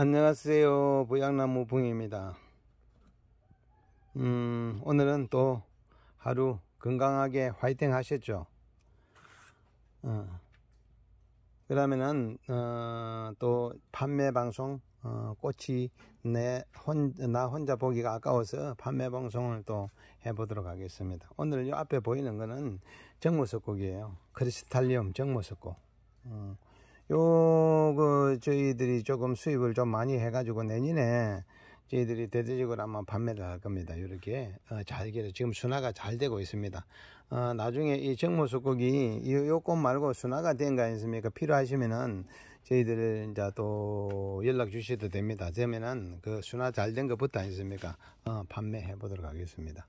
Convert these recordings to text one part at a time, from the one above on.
안녕하세요 보양나무 붕입니다 음, 오늘은 또 하루 건강하게 화이팅 하셨죠 어, 그러면은 어, 또 판매 방송 어, 꽃이 내 혼, 나 혼자 보기가 아까워서 판매 방송을 또 해보도록 하겠습니다 오늘 요 앞에 보이는 거는 정모석곡이에요 크리스탈리움 정모석곡 어, 요그 저희들이 조금 수입을 좀 많이 해가지고 내년에 저희들이 대대적으로 아마 판매를 할 겁니다. 이렇게 어, 잘게 지금 순화가 잘 되고 있습니다. 어, 나중에 이 정모수국이 요꽃 말고 순화가 된 거 아니습니까? 필요하시면은 저희들 이제 또 연락 주셔도 됩니다. 되면은 그 순화 잘 된 것부터 아니습니까? 어, 판매해 보도록 하겠습니다.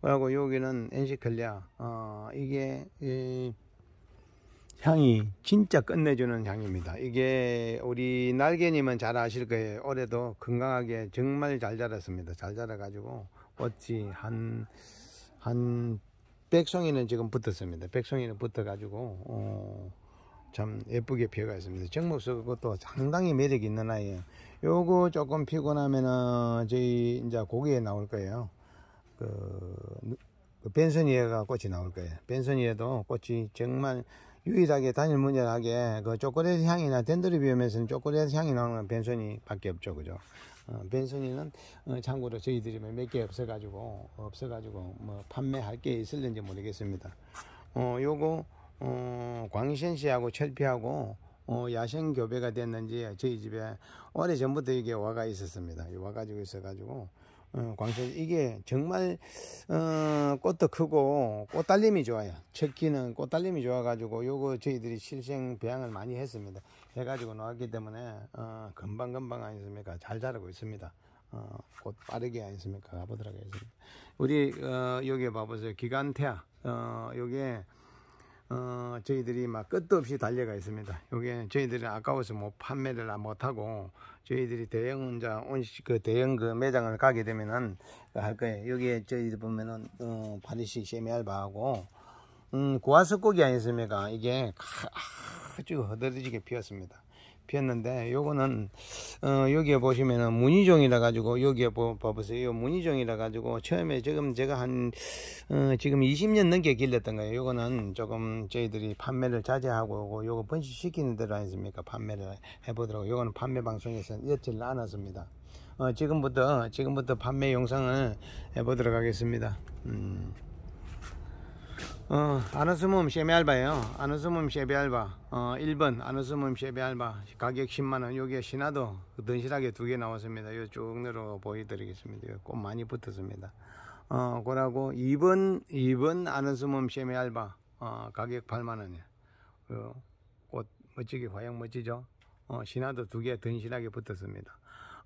그리고 여기는 엔시 클리아 어, 이게 이 향이 진짜 끝내주는 향입니다 이게 우리 날개님은 잘 아실 거예요 올해도 건강하게 정말 잘 자랐습니다 잘 자라 가지고 어찌 한한 백송이는 지금 붙었습니다 백송이는 붙어 가지고 어, 참 예쁘게 피어가 있습니다 정목수 그것도 상당히 매력이 있는 아이예요 요거 조금 피고 나면은 저희 이제 고기에 나올 거예요 그, 그벤선이에가 꽃이 나올 거예요 벤선이에도 꽃이 정말 유일하게 단일문제하게그 초콜릿 향이나 덴드리비움에서는 초콜릿 향이 나오는 변소니 밖에 없죠 그죠 어, 벤소니는 어, 참고로 저희들이 뭐 몇개 없어가지고 없어가지고 뭐 판매할 게 있을는지 모르겠습니다 어 요거 어, 광신시하고 철피하고 어, 야생 교배가 됐는지 저희 집에 오래 전부터 이게 와가 있었습니다 와가지고 있어가지고 어, 광채 이게 정말 어, 꽃도 크고 꽃달림이 좋아요. 첫기는 꽃달림이 좋아가지고 요거 저희들이 실생 배양을 많이 했습니다. 해가지고 놓았기 때문에 어, 금방 금방 아니습니까? 잘 자라고 있습니다. 어, 곧 빠르게 아니습니까? 가보도록 하겠습니다. 우리 어, 여기 봐보세요. 기간태아 어, 여기에 어, 저희들이 막 끝도 없이 달려가 있습니다. 여기 저희들이 아까워서 뭐 판매를 못하고 저희들이 대형 혼자 온그 대형 그 매장을 가게 되면은 할 거예요. 여기에 저희들 보면은 어, 파리식 세미알바하고 음, 고아석고기 아니었습니까? 이게 아주 허드러지게 피었습니다. 피었는데 요거는 어, 여기에 보시면은 무늬종이라 가지고 여기에 봐보세요 무늬종이라 가지고 처음에 지금 제가 한 어, 지금 20년 넘게 길렀던 거예요 요거는 조금 저희들이 판매를 자제하고 요거 번식시키는 대로 아니습니까 판매를 해보더라고 요거는 판매 방송에서 여til 않았습니다 어, 지금부터 지금부터 판매 영상을 해보도록 하겠습니다 음. 어, 아누스몸 쉐비알바예요 아누스몸 쉐비알바 어, 1번 아누스몸 쉐비알바 가격 10만원 여기에 신화도 든실하게 두 개 나왔습니다 이쭉 내려 보여드리겠습니다 꽃 많이 붙었습니다 어, 그러고 2번 2번 아누스몸 쉐비알바 어, 가격 8만원이요 어, 꽃 멋지게 화양 멋지죠 어, 신화도 두 개 든실하게 붙었습니다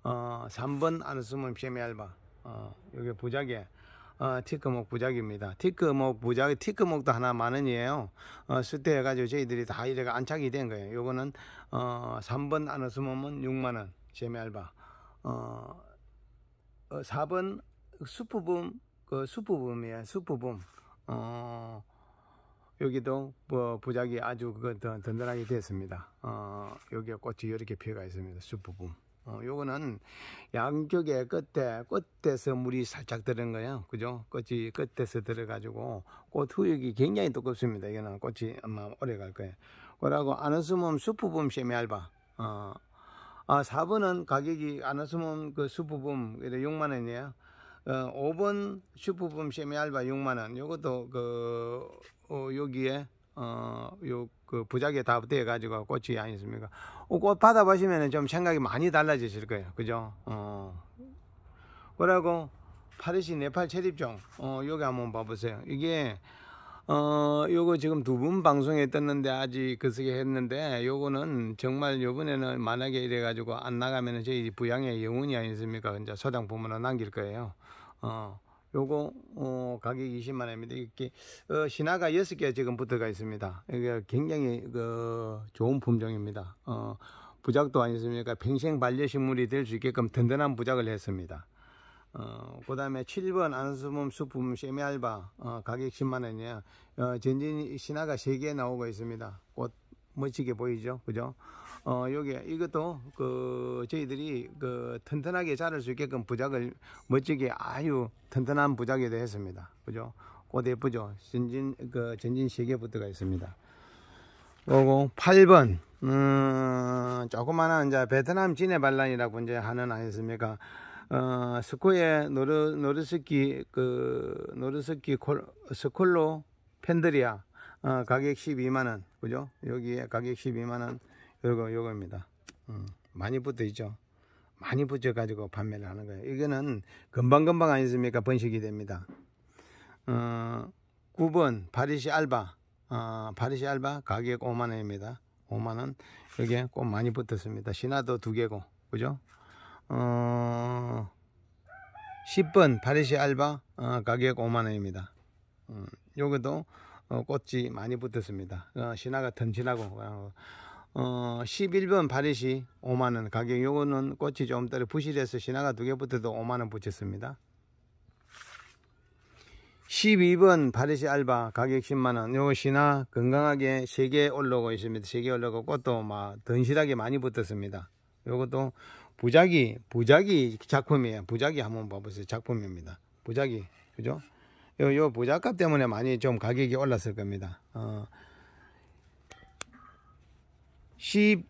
어, 3번 아누스몸 쉐미알바 어, 여기 부작에 어, 티크목 부작입니다. 티크목 부작, 티크목도 하나 많은 이에요 어, 수태해가지고 저희들이 다 이래가 안착이 된 거예요. 요거는, 어, 3번 안너스몸은 6만원, 재미알바. 어, 4번 어, 수프붐, 그 수프붐이에요. 수프붐. 어, 여기도 뭐 부작이 아주 그 든든하게 됐습니다. 어, 여기에 꽃이 이렇게 피어가 있습니다. 수프붐. 어, 요거는 양쪽의 끝에 끝에서 물이 살짝 들은 거예요. 그죠? 꽃이 끝에서 들어가지고 꽃 후육이 굉장히 두껍습니다. 이거는 꽃이 아마 오래 갈 거예요. 뭐라고 아너스몸 수프붐 세미알바. 어, 아 4번은 가격이 아너스몸 그 수프붐 6만 원이에요. 어, 5번 슈퍼붐 세미알바 6만원 요것도 그 어, 여기에 어요그 부작에 다 붙어 가지고 꽃이 아니습니까? 어, 꽃 받아 보시면은 좀 생각이 많이 달라지실 거예요. 그죠? 어. 뭐라고 파리시 네팔 체립종 어 여기 한번 봐 보세요. 이게 어 요거 지금 두 분 방송에 떴는데 아직 그쓰게 했는데 요거는 정말 요번에는 만약에 이래 가지고 안 나가면은 저희 부양의 영혼이 아니습니까? 이제 서당 부문을 남길 거예요. 어. 요거 어, 가격 20만 원입니다. 이렇게 어, 신화가 6개 지금 붙어가 있습니다. 이게 굉장히 그 좋은 품종입니다. 어, 부작도 아니습니까? 평생 반려식물이 될 수 있게끔 든든한 부작을 했습니다. 어, 그 다음에 7번 안수품 수품 세미알바 어, 가격 10만원이에요 어, 전진 신화가 3개 나오고 있습니다 꽃 멋지게 보이죠 그죠 어, 여기 이것도 그 저희들이 그 튼튼하게 자랄 수 있게끔 부작을 멋지게 아주 튼튼한 부작이 되었습니다. 그죠? 꽃 예쁘죠? 전진 그 전진 시계부터가 있습니다. 그리고 8번 음, 조그마한 이제 베트남 진해 반란이라고 이제 하는 아니겠습니까? 어, 스코의 노르 노르스키 그 노르스키 콜, 스콜로 팬들이야. 어, 가격 12만 원. 그죠? 여기에 가격 12만 원. 요거 요겁니다 음, 많이 붙어 있죠 많이 붙여 가지고 판매를 하는 거예요 이거는 금방금방 아니습니까 번식이 됩니다 어, 9번 바리시 알바 어, 바리시 알바 가격 5만원입니다 5만원 여기에 꼭 많이 붙었습니다 신화도두 개고 그죠 어, 10번 바리시 알바 어, 가격 5만원입니다 음, 요것도 어, 꽃이 많이 붙었습니다 어, 신화가 던지나고 어, 11번 어, 바리시 5만원 가격 요거는 꽃이 좀 떨어 부실해서 신화가 두 개 붙어도 5만원 붙였습니다 12번 바리시 알바 가격 10만원 요거 신화 건강하게 3개 올라오고 있습니다 3개 올라오고 꽃도 막 던실하게 많이 붙었습니다 요것도 부작이 부작이 작품이에요 부작이 한번 봐보세요 작품입니다 부작이 그죠 요, 요 부작값 때문에 많이 좀 가격이 올랐을 겁니다 어. 10,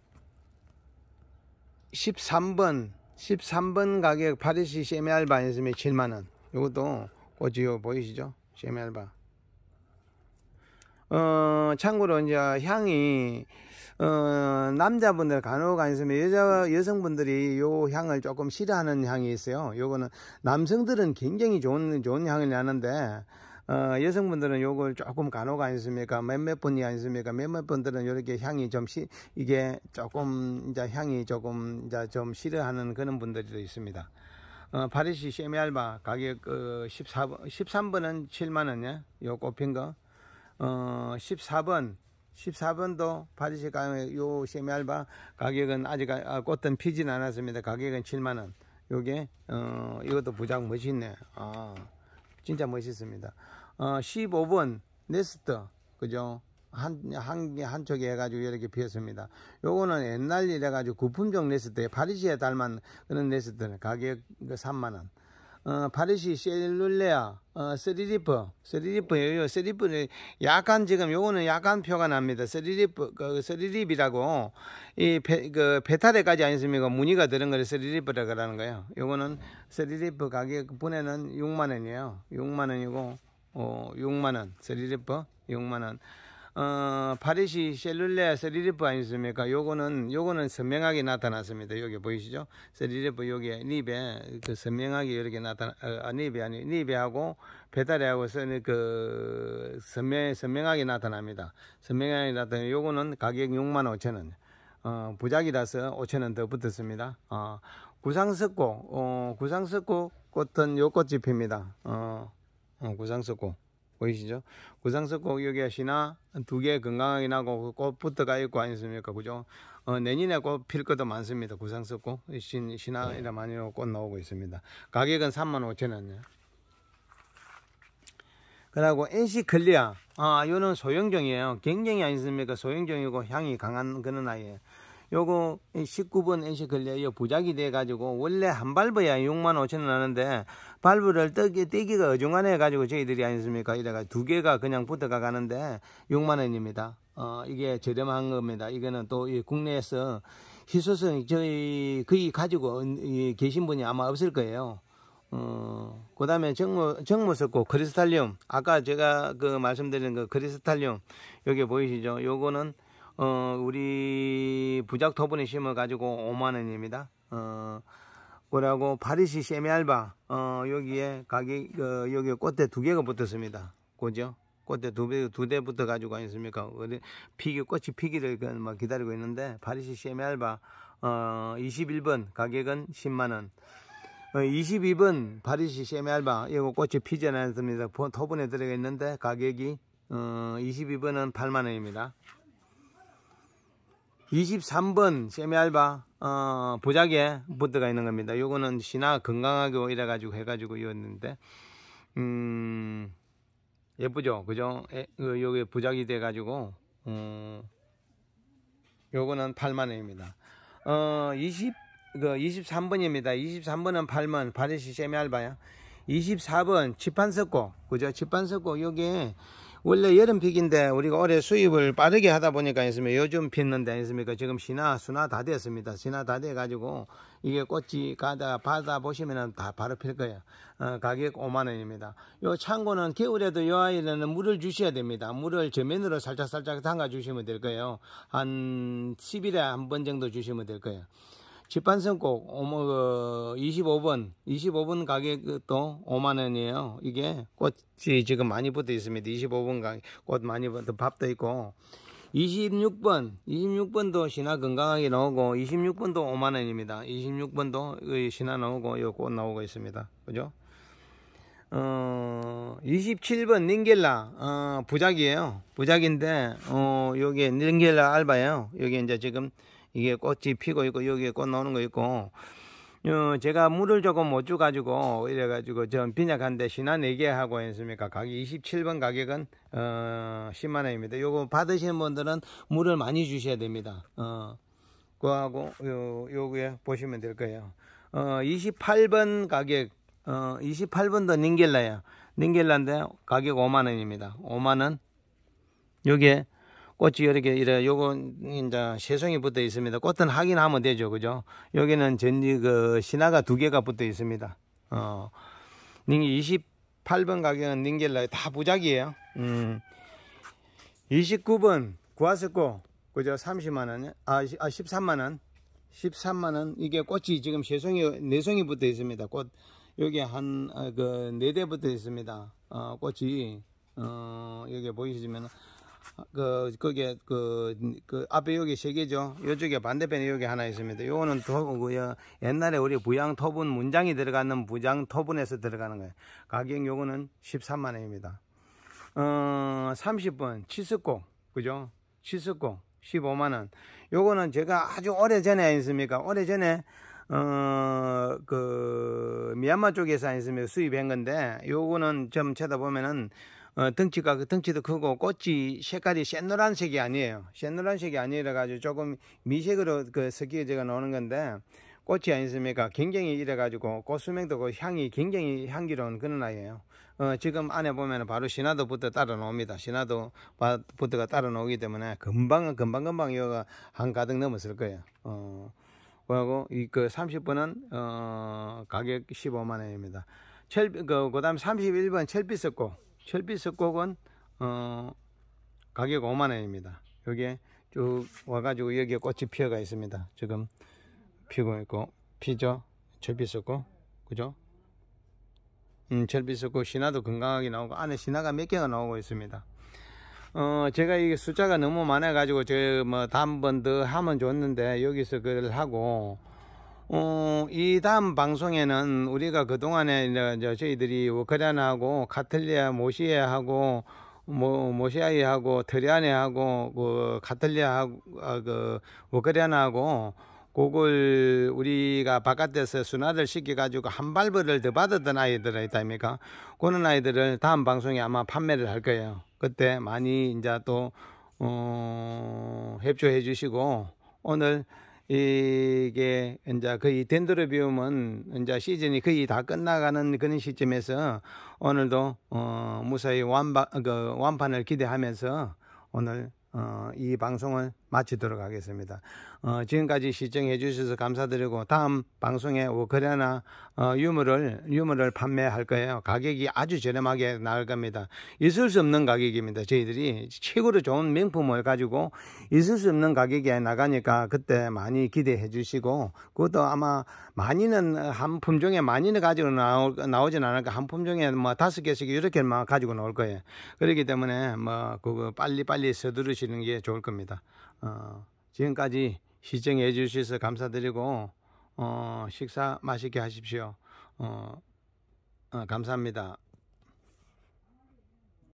13번 13번 가격 파리시 세미알바 했으면 7만원 이것도 꽃이요 보이시죠 세미알바 어 참고로 이제 향이 어 남자분들 간혹 안 있으면 여자 여성분들이 요 향을 조금 싫어하는 향이 있어요 요거는 남성들은 굉장히 좋은 좋은 향을 내는데 어, 여성분들은 요걸 조금 간혹 아니습니까? 몇몇 분이 아니습니까? 몇몇 분들은 이렇게 향이 좀 시, 이게 조금 이제 향이 조금 이제 좀 싫어하는 그런 분들도 있습니다. 어, 파리시 세미알바 가격 어, 14, 13번은 7만원이요요 꼽힌 거. 어, 14번 14번도 파리시 가격 요 세미알바 가격은 아직 아, 꽃은 피진 않았습니다. 가격은 7만원. 요게 어, 이것도 부장 멋있네. 아. 진짜 멋있습니다. 어, 15번 네스트 그죠? 한, 한, 한쪽에 해가지고 이렇게 피었습니다. 요거는 옛날 이래가지고 구품종 네스트에 파리시에 닮은 그런 네스트는 가격 3만원. 그 어, 바르시 셀룰레아 어, 쓰리리퍼쓰리리퍼예요쓰리리퍼는 약간 지금 요거는 약간 표가 납니다. 쓰리리퍼그쓰리립이라고 이 그 베타레까지 아니습니까? 무늬가 드는 거를 쓰리리퍼라고러는 거예요. 요거는 쓰리리퍼 가격 분에는 6만 원이에요. 6만 원이고 어, 6만 원쓰리리퍼 6만 원. 어, 파리시 셀룰레 아 세리리프 아니습니까? 요거는, 요거는 선명하게 나타났습니다. 여기 보이시죠? 세리리프 여기 닙에, 그 선명하게 이렇게 나타나, 어, 아, 닙이 아니, 닙에하고 배달에하고 그, 선명, 선명하게 나타납니다. 선명하게 나타나, 요거는 가격 6만 5천 원. 어, 부작이라서 5천 원 더 붙었습니다. 어, 구상석고, 어, 구상석고 꽃은 요꽃집입니다 어, 어 구상석고. 보이시죠? 구상석 고기계시나 두개 건강하게 나고 꽃부터가 있고 아니습니까? 그죠? 어, 내년에 꽃 필 것도 많습니다. 구상석 꽃, 신, 신화이라 많이 꽃 나오고 있습니다. 가격은 3만 5천 원이요. 그리고 NC 클리아, 아, 이거는 소형종이에요. 굉장히 아니습니까? 소형종이고 향이 강한 그런 아이예요. 요거 19번 엔시 걸려요. 부작이 돼가지고 원래 한 발브야 6만 5천원 하는데 발브를 떼기, 떼기가 어중간해가지고 저희들이 아니습니까? 이래가 두 개가 그냥 붙어가 가는데 6만 원입니다. 어, 이게 저렴한 겁니다. 이거는 또 국내에서 희소성 저희 거의 가지고 계신 분이 아마 없을 거예요. 어, 그 다음에 정모, 정모석고 크리스탈륨. 아까 제가 그 말씀드린 그 크리스탈륨. 여기 보이시죠? 요거는 어, 우리 부작 터분니 심어 가지고 5만 원입니다. 어, 뭐라고 파리시 세미알바 어, 여기에 가격 어, 여기 꽃대 두 개가 붙었습니다. 그죠? 꽃대 두대두대 붙어 가지고 아니습니까? 어디 피기 꽃이 피기를 그 막 기다리고 있는데 파리시 세미알바 어, 21번 가격은 10만 원. 22번 어, 파리시 세미알바 이거 꽃이 피지 않았습니다. 토분에 들어가 있는데 가격이 어, 22번은 8만원입니다. 23번 세미알바 어, 보자기에 보드가 있는 겁니다. 요거는 신화 건강하고 이래가지고 해가지고 이었는데 음, 예쁘죠, 그죠? 에, 그, 요게 보자기 돼가지고 음, 요거는 8만 원입니다. 어, 20, 그 23번입니다. 23번은 8만 바리시 세미알바야. 24번 집판 석고 그죠? 집판 석고 여기 원래 여름 픽인데 우리가 올해 수입을 빠르게 하다 보니까 있으면 요즘 빚는데 아니습니까 지금 신화 수나 다 됐습니다 신화 다돼 가지고 이게 꽃이 가다 받아 보시면다 바로 필 거예요 어, 가격 5만 원입니다 요 창고는 겨울에도 요 아이는 물을 주셔야 됩니다 물을 저면으로 살짝살짝 담가 주시면 될 거예요 한 10일에 한 번 정도 주시면 될 거예요 집반성곡2 5분2 5분 가격도 5만원이에요 이게 꽃이 지금 많이 붙어 있습니다 2 5분 가격 꽃 많이 붙어 밥도 있고 26번 26번도 신화 건강하게 나오고 26번도 5만원입니다 26번도 그 신화 나오고 요 꽃 나오고 있습니다 그죠 어, 27번 닌겔라 어, 부작이에요 부작인데 어, 요게 닌겔라 알바예요 요게 이제 지금 이게 꽃이 피고 있고 여기에 꽃 나오는 거 있고 어, 제가 물을 조금 못 줘가지고 이래가지고 전 빈약한데 신한 4개하고 했습니까 가격 27번 가격은 어, 10만원입니다 요거 받으시는 분들은 물을 많이 주셔야 됩니다 어, 그거하고 요, 요에 보시면 될 거예요 어, 28번 가격 어, 28번도 닝겔라예요 닝겔라인데 가격 5만원입니다 5만원 요게 꽃이 이렇게 이래 요건 이제 세송이 붙어 있습니다. 꽃은 확인하면 되죠. 그죠? 여기는 전지 그 신화가 두 개가 붙어 있습니다. 어. 닝기 28번 가격은 닝겔라 다 부작이에요. 음. 29번 구하스코 그죠? 30만 아, 아, 원. 아, 아 13만 원. 13만 원. 이게 꽃이 지금 세송이네 송이 붙어 있습니다. 꽃 여기 한 그네 아, 대 붙어 있습니다. 어, 꽃이 어, 여기 보이시면 은그 거기에 그, 그 앞에 여기 세 개죠. 이쪽에 반대편에 여기 하나 있습니다. 요거는 더 옛날에 우리 부양 토분 문장이 들어가는 부장 토분에서 들어가는 거예요. 가격 요거는 13만 원입니다. 어, 30번 치스콩 그죠? 치스콩 15만 원. 요거는 제가 아주 오래전에 있습니까? 오래전에 어, 그, 미얀마 쪽에서 했으면 수입한 건데, 요거는 좀 쳐다보면은, 어, 덩치가 그 덩치도 크고 꽃이 색깔이 샛노란색이 아니에요. 샛노란색이 아니라 가지고 조금 미색으로 그 섞여져가 나오는 건데 꽃이 아니습니까? 굉장히 이래가지고 꽃수명도 그 향이 굉장히 향기로운 그런 아이예요. 어, 지금 안에 보면 바로 신화도부터 따라 나옵니다. 신화도부터가 따라 나오기 때문에 금방 금방 금방 여가 한 가득 넘었을 거예요. 어, 그리고 이 그 30분은 어, 가격 15만 원입니다. 철, 그, 그 다음 31번 철비 썼고 철비 석곡은 어, 가격 5만원입니다 여기에 쭉 와가지고 여기에 꽃이 피어가 있습니다 지금 피고 있고 피죠 철비 석곡 그죠 음, 철비 석곡 신화도 건강하게 나오고 안에 신화가 몇 개가 나오고 있습니다 어, 제가 이게 숫자가 너무 많아 가지고 저뭐다한번더 하면 좋는데 여기서 그걸 하고 어, 이 다음 방송에는 우리가 그동안에 이제 저희들이 우크라이나하고 카틀리아 모시아하고 뭐, 모시아이하고 트리안에하고그 카틀리아하고 아, 그 우크라이나하고 그걸 우리가 바깥에서 순화를 시켜가지고 한 발벌을 더 받았던 아이들아 있답니까? 그런 아이들을 다음 방송에 아마 판매를 할 거예요. 그때 많이 이제 또, 어, 협조해 주시고 오늘 이게 이제 거의 덴드로비움은 이제 시즌이 거의 다 끝나가는 그런 시점에서 오늘도 어 무사히 완바 그 완판을 기대하면서 오늘 어이 방송을 마치도록 하겠습니다. 어, 지금까지 시청해 주셔서 감사드리고 다음 방송에 오크라이나 뭐 어, 유물을 유물을 판매할 거예요. 가격이 아주 저렴하게 나올 겁니다. 있을 수 없는 가격입니다. 저희들이 최고로 좋은 명품을 가지고 있을 수 없는 가격에 나가니까 그때 많이 기대해 주시고 그것도 아마 많이는 한 품종에 많이는 가지고 나오, 나오진 않을까 한 품종에 뭐 다섯 개씩 이렇게 막 가지고 나올 거예요. 그렇기 때문에 뭐 그거 빨리 빨리 서두르시는 게 좋을 겁니다. 어, 어, 지금까지 시청해 주셔서 감사드리고 어, 식사 맛있게 하십시오. 어, 어, 감사합니다.